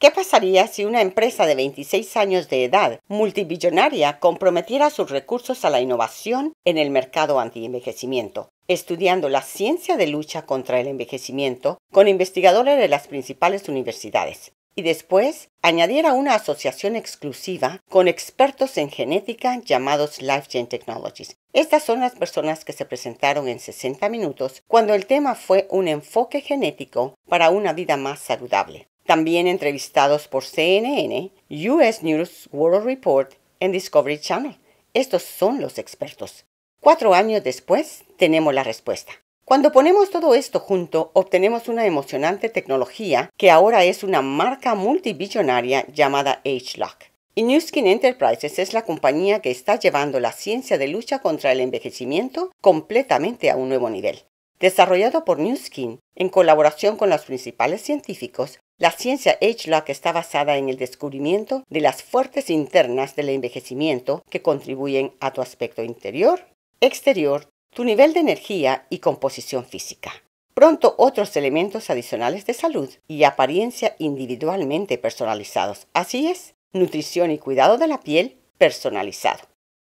¿Qué pasaría si una empresa de 26 años de edad, multibillonaria, comprometiera sus recursos a la innovación en el mercado antienvejecimiento? Estudiando la ciencia de lucha contra el envejecimiento con investigadores de las principales universidades. Y después añadiera una asociación exclusiva con expertos en genética llamados LifeGen Technologies. Estas son las personas que se presentaron en 60 minutos cuando el tema fue un enfoque genético para una vida más saludable también entrevistados por CNN, US News World Report y Discovery Channel. Estos son los expertos. Cuatro años después, tenemos la respuesta. Cuando ponemos todo esto junto, obtenemos una emocionante tecnología que ahora es una marca multibillonaria llamada H-Lock. Y Skin Enterprises es la compañía que está llevando la ciencia de lucha contra el envejecimiento completamente a un nuevo nivel. Desarrollado por Skin en colaboración con los principales científicos, la ciencia h está basada en el descubrimiento de las fuerzas internas del envejecimiento que contribuyen a tu aspecto interior, exterior, tu nivel de energía y composición física. Pronto otros elementos adicionales de salud y apariencia individualmente personalizados. Así es, nutrición y cuidado de la piel personalizado.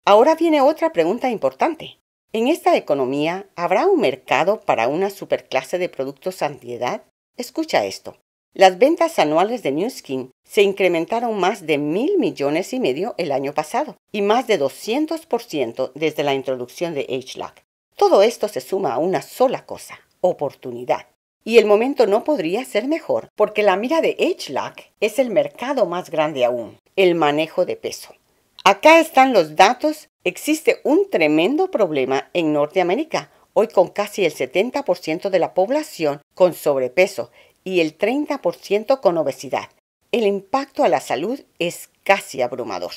Ahora viene otra pregunta importante. En esta economía, ¿habrá un mercado para una superclase de productos antiedad? Escucha esto. Las ventas anuales de New Skin se incrementaron más de mil millones y medio el año pasado y más de 200% desde la introducción de HLAC. Todo esto se suma a una sola cosa, oportunidad. Y el momento no podría ser mejor porque la mira de HLAC es el mercado más grande aún, el manejo de peso. Acá están los datos. Existe un tremendo problema en Norteamérica, hoy con casi el 70% de la población con sobrepeso y el 30% con obesidad. El impacto a la salud es casi abrumador.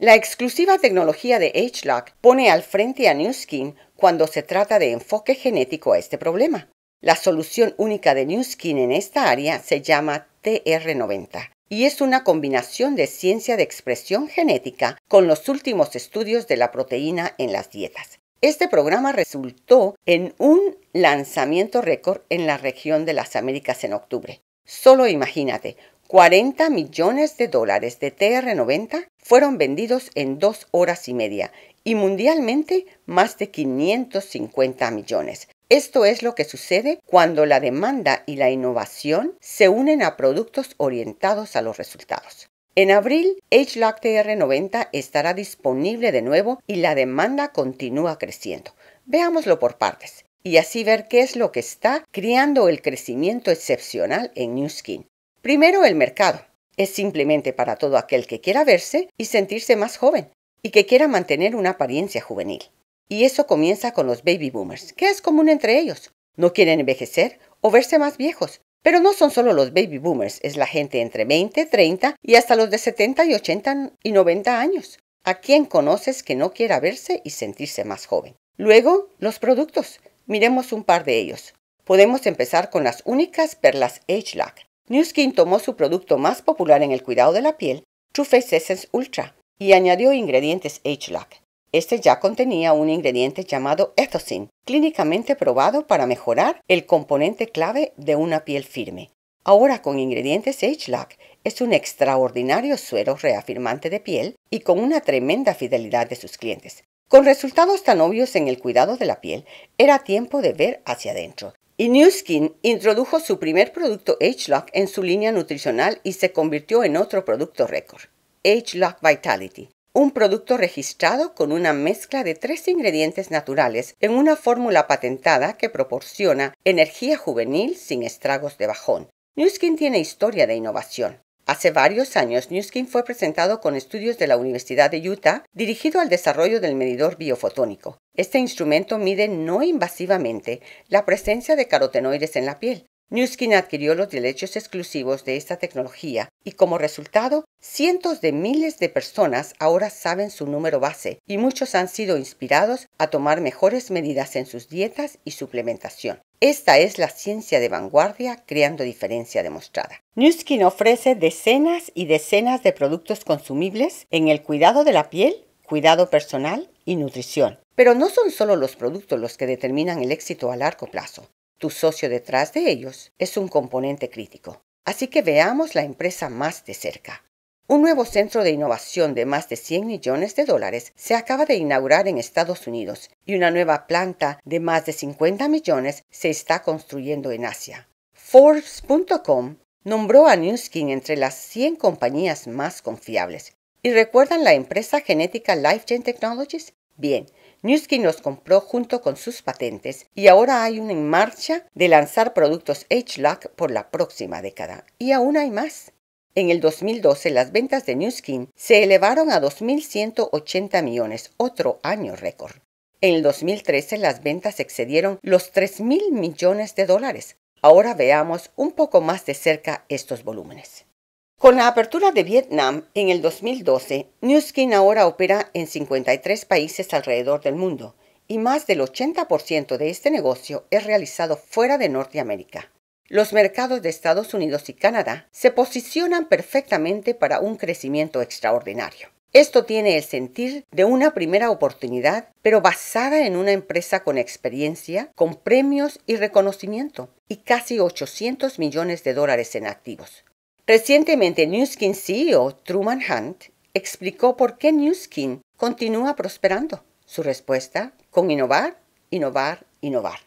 La exclusiva tecnología de HLOC pone al frente a New Skin cuando se trata de enfoque genético a este problema. La solución única de New Skin en esta área se llama TR90 y es una combinación de ciencia de expresión genética con los últimos estudios de la proteína en las dietas. Este programa resultó en un lanzamiento récord en la región de las Américas en octubre. Solo imagínate, 40 millones de dólares de TR90 fueron vendidos en dos horas y media y mundialmente más de 550 millones. Esto es lo que sucede cuando la demanda y la innovación se unen a productos orientados a los resultados. En abril, HLAC TR90 estará disponible de nuevo y la demanda continúa creciendo. Veámoslo por partes y así ver qué es lo que está creando el crecimiento excepcional en New Skin. Primero, el mercado. Es simplemente para todo aquel que quiera verse y sentirse más joven y que quiera mantener una apariencia juvenil. Y eso comienza con los baby boomers, ¿Qué es común entre ellos. No quieren envejecer o verse más viejos pero no son solo los baby boomers, es la gente entre 20, 30 y hasta los de 70 y 80 y 90 años. ¿A quién conoces que no quiera verse y sentirse más joven? Luego, los productos. Miremos un par de ellos. Podemos empezar con las únicas perlas Age Lack. New tomó su producto más popular en el cuidado de la piel, True Face Essence Ultra, y añadió ingredientes Age Lack. Este ya contenía un ingrediente llamado Ethosin, clínicamente probado para mejorar el componente clave de una piel firme. Ahora con ingredientes h es un extraordinario suero reafirmante de piel y con una tremenda fidelidad de sus clientes. Con resultados tan obvios en el cuidado de la piel, era tiempo de ver hacia adentro. Y New Skin introdujo su primer producto H-Lock en su línea nutricional y se convirtió en otro producto récord, H-Lock Vitality un producto registrado con una mezcla de tres ingredientes naturales en una fórmula patentada que proporciona energía juvenil sin estragos de bajón. Newskin tiene historia de innovación. Hace varios años, Newskin fue presentado con estudios de la Universidad de Utah dirigido al desarrollo del medidor biofotónico. Este instrumento mide no invasivamente la presencia de carotenoides en la piel, NewSkin adquirió los derechos exclusivos de esta tecnología y como resultado, cientos de miles de personas ahora saben su número base y muchos han sido inspirados a tomar mejores medidas en sus dietas y suplementación. Esta es la ciencia de vanguardia creando diferencia demostrada. NewSkin ofrece decenas y decenas de productos consumibles en el cuidado de la piel, cuidado personal y nutrición. Pero no son solo los productos los que determinan el éxito a largo plazo. Tu socio detrás de ellos es un componente crítico. Así que veamos la empresa más de cerca. Un nuevo centro de innovación de más de 100 millones de dólares se acaba de inaugurar en Estados Unidos y una nueva planta de más de 50 millones se está construyendo en Asia. Forbes.com nombró a Newskin entre las 100 compañías más confiables. ¿Y recuerdan la empresa genética LifeGen Technologies? Bien, Newskin los compró junto con sus patentes y ahora hay una en marcha de lanzar productos H-Lock por la próxima década. Y aún hay más. En el 2012 las ventas de Newskin se elevaron a 2.180 millones, otro año récord. En el 2013 las ventas excedieron los 3.000 millones de dólares. Ahora veamos un poco más de cerca estos volúmenes. Con la apertura de Vietnam en el 2012, Newskin ahora opera en 53 países alrededor del mundo y más del 80% de este negocio es realizado fuera de Norteamérica. Los mercados de Estados Unidos y Canadá se posicionan perfectamente para un crecimiento extraordinario. Esto tiene el sentir de una primera oportunidad, pero basada en una empresa con experiencia, con premios y reconocimiento, y casi 800 millones de dólares en activos. Recientemente Newskin CEO Truman Hunt explicó por qué Newskin continúa prosperando. Su respuesta, con innovar, innovar, innovar.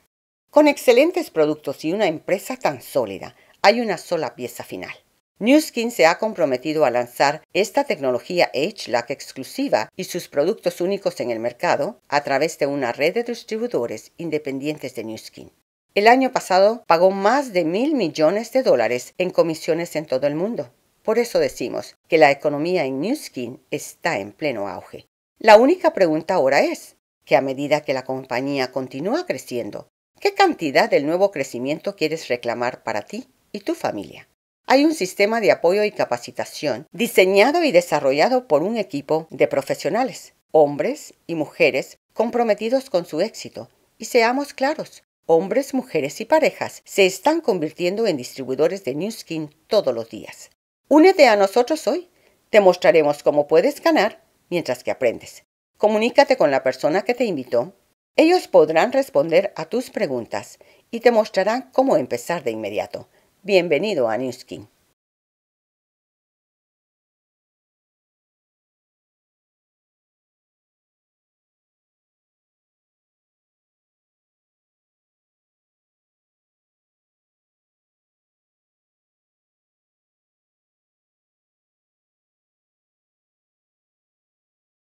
Con excelentes productos y una empresa tan sólida, hay una sola pieza final. Newskin se ha comprometido a lanzar esta tecnología HLAC exclusiva y sus productos únicos en el mercado a través de una red de distribuidores independientes de Newskin. El año pasado pagó más de mil millones de dólares en comisiones en todo el mundo. Por eso decimos que la economía en New Skin está en pleno auge. La única pregunta ahora es que a medida que la compañía continúa creciendo, ¿qué cantidad del nuevo crecimiento quieres reclamar para ti y tu familia? Hay un sistema de apoyo y capacitación diseñado y desarrollado por un equipo de profesionales, hombres y mujeres comprometidos con su éxito. Y seamos claros, hombres, mujeres y parejas, se están convirtiendo en distribuidores de NewSkin todos los días. Únete a nosotros hoy. Te mostraremos cómo puedes ganar mientras que aprendes. Comunícate con la persona que te invitó. Ellos podrán responder a tus preguntas y te mostrarán cómo empezar de inmediato. Bienvenido a NewSkin.